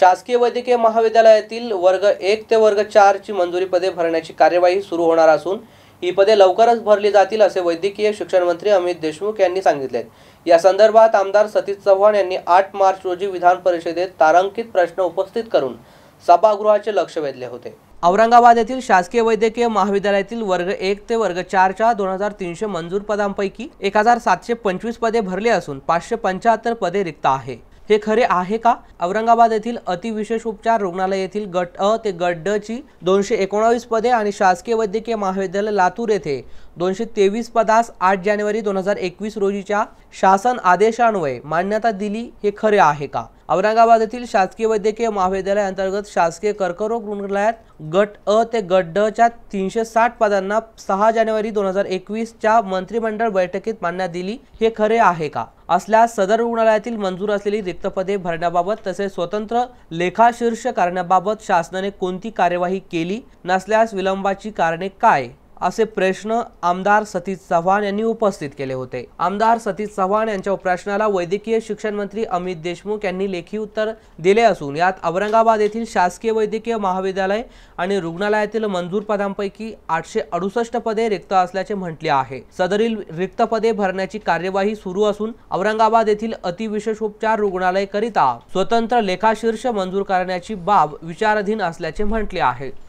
शासकीय वैद्यकीय महाविद्यालयातील वर्ग एक ते वर्ग चारची मंजुरी पदे भरण्याची कार्यवाही सुरू होणार असून ही पदे लवकरच भरली जातील असे वैद्यकीय शिक्षण मंत्री अमित देशमुख यांनी सांगितले या संदर्भात आमदार सतीश चव्हाण यांनी आठ मार्च रोजी विधान परिषदेत तारांकित प्रश्न उपस्थित करून सभागृहाचे लक्ष वेधले होते औरंगाबाद येथील शासकीय वैद्यकीय महाविद्यालयातील वर्ग एक ते वर्ग चारच्या दोन हजार तीनशे मंजूर पदांपैकी एक हजार सातशे पंचवीस पदे भरले असून पाचशे पंच्याहत्तर पदे रिक्त आहे हे खरे आहे का औरंगाबाद येथील अतिविशेष उपचार रुग्णालय येथील गट अ ते गट ड ची दोनशे एकोणावीस पदे आणि शासकीय वैद्यकीय महाविद्यालय लातूर येथे दोनशे तेवीस पदास आठ जानेवारी दोन हजार एकवीस रोजीच्या शासन आदेशान्वये मान्यता दिली हे खरे आहे का औरंगाबाद येथील शासकीय वैद्यकीय अंतर्गत शासकीय कर्करोग रुग्णालयात गट अ ते गट ड च्या तीनशे साठ पदांना सहा जानेवारी दोन हजार एकवीसच्या मंत्रिमंडळ बैठकीत मान्यता दिली हे खरे आहे का असल्यास सदर रुग्णालयातील मंजूर असलेली रिक्त पदे भरण्याबाबत तसेच स्वतंत्र लेखाशीर्ष करण्याबाबत शासनाने कोणती कार्यवाही केली नसल्यास विलंबाची कारणे काय असे प्रश्न आमदार सतीश चव्हाण यांनी उपस्थित केले होते आमदार सतीश चव्हाण यांच्या प्रश्नाला वैद्यकीय शिक्षण मंत्री अमित देशमुख यांनी लेखी उत्तर दिले असून यात औरंगाबाद येथील शासकीय वैद्यकीय महाविद्यालय आणि रुग्णालयातील मंजूर पदांपैकी आठशे अडुसष्ट पदे रिक्त असल्याचे म्हटले आहे सदरील रिक्त पदे भरण्याची कार्यवाही सुरू असून औरंगाबाद येथील अतिविशेषोपचार रुग्णालय करिता स्वतंत्र लेखाशीर्ष मंजूर करण्याची बाब विचाराधीन असल्याचे म्हटले आहे